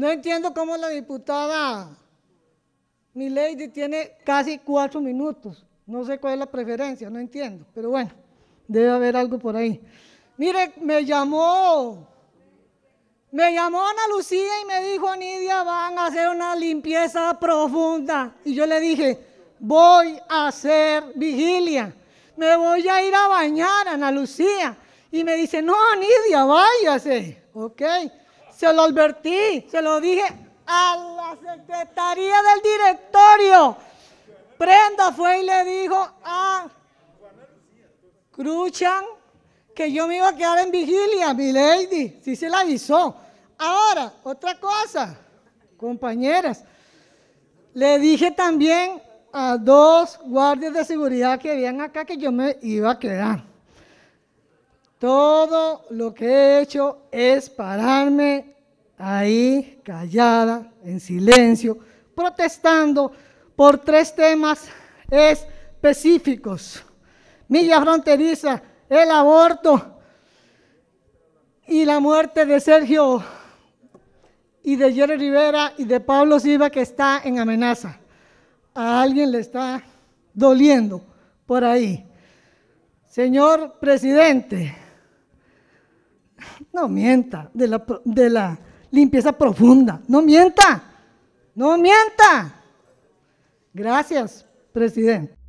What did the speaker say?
No entiendo cómo la diputada Milady tiene casi cuatro minutos. No sé cuál es la preferencia, no entiendo, pero bueno, debe haber algo por ahí. Mire, me llamó, me llamó Ana Lucía y me dijo, Nidia, van a hacer una limpieza profunda. Y yo le dije, voy a hacer vigilia, me voy a ir a bañar, Ana Lucía. Y me dice, no, Nidia, váyase. Ok, se lo advertí, se lo dije a la secretaría del directorio. Prenda fue y le dijo a Cruchan que yo me iba a quedar en vigilia, mi lady. Sí se la avisó. Ahora, otra cosa, compañeras. Le dije también a dos guardias de seguridad que habían acá que yo me iba a quedar. Todo lo que he hecho es pararme ahí callada, en silencio, protestando por tres temas específicos. Milla fronteriza, el aborto y la muerte de Sergio y de Jerry Rivera y de Pablo Silva que está en amenaza. A alguien le está doliendo por ahí. Señor presidente, no mienta, de la, de la limpieza profunda. No mienta, no mienta. Gracias, presidente.